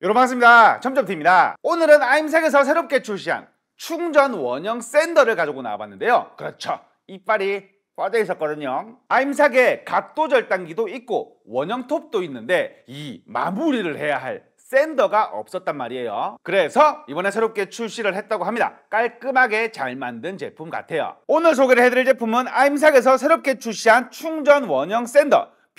여러분 반갑습니다. 점점T입니다. 오늘은 아임색에서 새롭게 출시한 충전 원형 샌더를 가지고 나와봤는데요. 그렇죠. 이빨이 빠져 있었거든요. 아임색의 각도 절단기도 있고 원형 톱도 있는데 이 마무리를 해야 할 샌더가 없었단 말이에요. 그래서 이번에 새롭게 출시를 했다고 합니다. 깔끔하게 잘 만든 제품 같아요. 오늘 소개를 해드릴 제품은 아임삭에서 새롭게 출시한 충전 원형 샌더 BL22580입니다.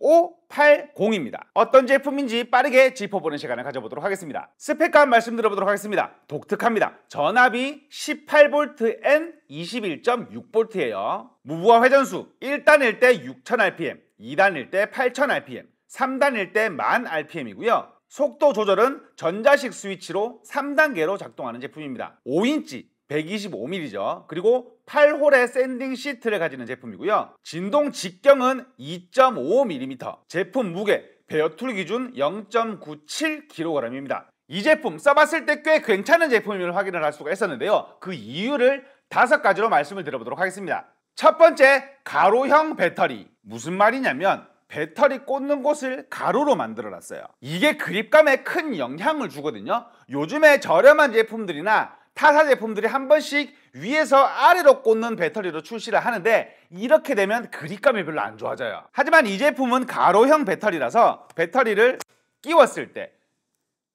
E e 어떤 제품인지 빠르게 짚어보는 시간을 가져보도록 하겠습니다. 스펙감 말씀 드려보도록 하겠습니다. 독특합니다. 전압이 18Vn 21.6V예요. 무브와 회전수 1단일 때 6000rpm, 2단일 때 8000rpm, 3단일 때 1000rpm이고요. 속도 조절은 전자식 스위치로 3단계로 작동하는 제품입니다. 5인치 125mm죠. 그리고 8홀의 샌딩 시트를 가지는 제품이고요. 진동 직경은 2.5mm, 제품 무게 베어툴 기준 0.97kg입니다. 이 제품 써봤을 때 꽤 괜찮은 제품임을 확인을 할 수가 있었는데요. 그 이유를 다섯 가지로 말씀을 드려보도록 하겠습니다. 첫 번째, 가로형 배터리. 무슨 말이냐면 배터리 꽂는 곳을 가로로 만들어 놨어요. 이게 그립감에 큰 영향을 주거든요. 요즘에 저렴한 제품들이나 타사 제품들이 한 번씩 위에서 아래로 꽂는 배터리로 출시를 하는데 이렇게 되면 그립감이 별로 안 좋아져요. 하지만 이 제품은 가로형 배터리라서 배터리를 끼웠을 때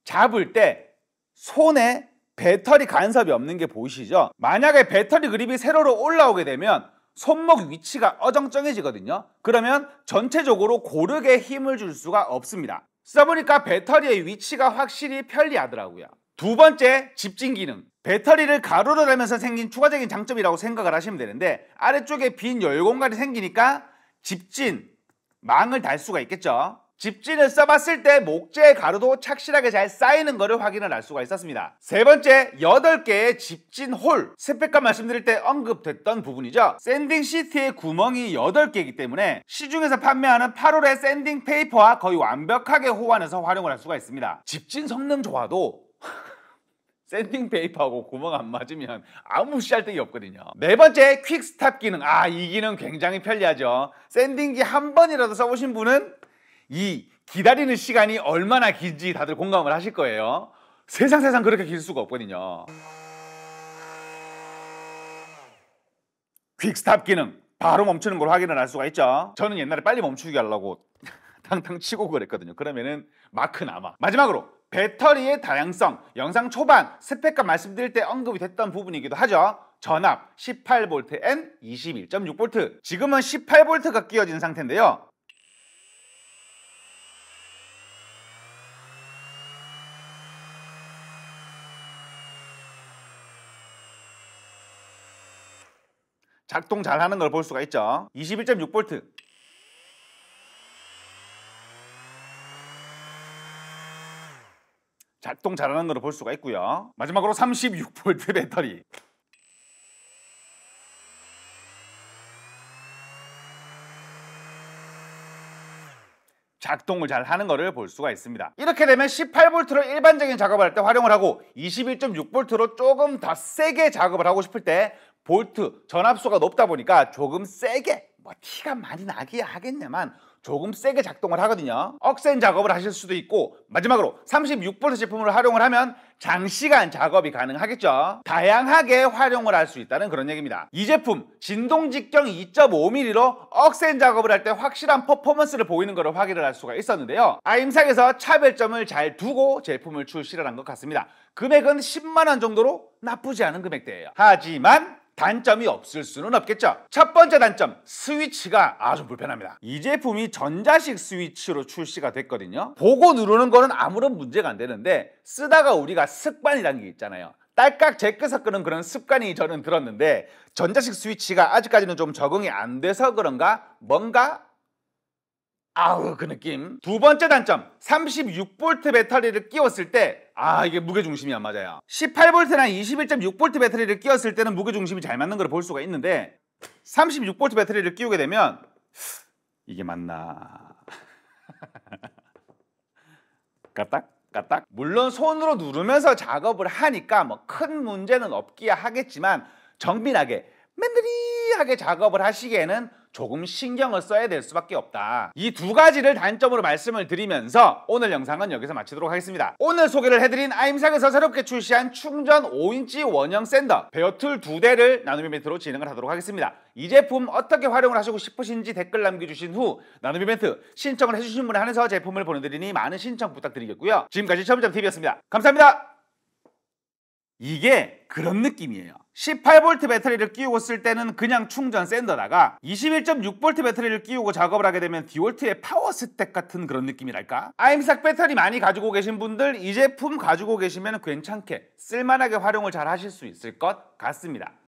잡을 때 손에 배터리 간섭이 없는 게 보이시죠? 만약에 배터리 그립이 세로로 올라오게 되면 손목 위치가 어정쩡해지거든요. 그러면 전체적으로 고르게 힘을 줄 수가 없습니다. 써 보니까 배터리의 위치가 확실히 편리하더라고요. 두 번째 집진 기능 배터리를 가로로 내면서 생긴 추가적인 장점이라고 생각을 하시면 되는데 아래쪽에 빈 열 공간이 생기니까 집진 망을 달 수가 있겠죠 집진을 써봤을 때 목재 의 가루도 착실하게 잘 쌓이는 것을 확인을 할 수가 있었습니다. 세 번째, 8개의 집진 홀. 스펙과 말씀드릴 때 언급됐던 부분이죠. 샌딩 시트의 구멍이 8개이기 때문에 시중에서 판매하는 8홀의 샌딩 페이퍼와 거의 완벽하게 호환해서 활용을 할 수가 있습니다. 집진 성능 좋아도 샌딩 페이퍼하고 구멍 안 맞으면 아무 시할 데기 없거든요 네 번째 퀵스탑 기능 아이 기능 굉장히 편리하죠 샌딩기 한 번이라도 써보신 분은 이 기다리는 시간이 얼마나 긴지 다들 공감을 하실 거예요 세상 세상 그렇게 길 수가 없거든요 퀵스탑 기능 바로 멈추는 걸 확인을 할 수가 있죠 저는 옛날에 빨리 멈추게 하려고 탕탕 치고 그랬거든요 그러면은 마크 남아 마지막으로 배터리의 다양성, 영상 초반 스펙과 말씀드릴 때 언급이 됐던 부분이기도 하죠. 전압 18Vn 21.6V 지금은 18V가 끼워진 상태인데요. 작동 잘하는 걸 볼 수가 있죠. 21.6V 작동 잘하는 걸볼 수가 있고요. 마지막으로 36V 배터리. 작동을 잘 하는 것을 볼 수가 있습니다. 이렇게 되면 1 8볼트로 일반적인 작업을 할 때 활용을 하고 2 1 6볼트로 조금 더 세게 작업을 하고 싶을 때 볼트 전압수가 높다 보니까 조금 세게 뭐 티가 많이 나게 하겠냐만 조금 세게 작동을 하거든요. 억센 작업을 하실 수도 있고 마지막으로 36V 제품을 활용을 하면 장시간 작업이 가능하겠죠. 다양하게 활용을 할 수 있다는 그런 얘기입니다. 이 제품 진동 직경 2.5mm로 억센 작업을 할 때 확실한 퍼포먼스를 보이는 것을 확인을 할 수가 있었는데요. 아임상에서 차별점을 잘 두고 제품을 출시를 한 것 같습니다. 금액은 10만원 정도로 나쁘지 않은 금액대예요. 하지만 단점이 없을 수는 없겠죠. 첫 번째 단점, 스위치가 아주 불편합니다. 이 제품이 전자식 스위치로 출시가 됐거든요. 보고 누르는 거는 아무런 문제가 안 되는데 쓰다가 우리가 습관이라는 게 있잖아요. 딸깍 제끄서 끄는 그런 습관이 저는 들었는데 전자식 스위치가 아직까지는 좀 적응이 안 돼서 그런가 뭔가 아우 그 느낌 두 번째 단점 36V 배터리를 끼웠을 때아 이게 무게중심이 안 맞아요 18V나 21.6V 배터리를 끼웠을 때는 무게중심이 잘 맞는 걸 볼 수가 있는데 36V 배터리를 끼우게 되면 이게 맞나 까딱 까딱 물론 손으로 누르면서 작업을 하니까 뭐 큰 문제는 없기야 하겠지만 정밀하게 맨들이하게 작업을 하시기에는 조금 신경을 써야 될 수밖에 없다. 이 두 가지를 단점으로 말씀을 드리면서 오늘 영상은 여기서 마치도록 하겠습니다. 오늘 소개를 해드린 아임상에서 새롭게 출시한 충전 5인치 원형 샌더 베어툴 두대를 나눔 이벤트로 진행을 하도록 하겠습니다. 이 제품 어떻게 활용을 하시고 싶으신지 댓글 남겨주신 후 나눔 이벤트 신청을 해주신 분에 한해서 제품을 보내드리니 많은 신청 부탁드리겠고요. 지금까지 첨음점 TV였습니다. 감사합니다. 이게 그런 느낌이에요. 1 8 v 배터리를 끼우고 쓸 때는 그냥 충전 샌더다가 2 1 6 v 배터리를 끼우고 작업을 하게 되면 디월트의 파워 스택 같은 그런 느낌이랄까? 아임삭 배터리 많이 가지고 계신 분들 이 제품 가지고 계시면 괜찮게 쓸만하게 활용을 잘 하실 수 있을 것 같습니다.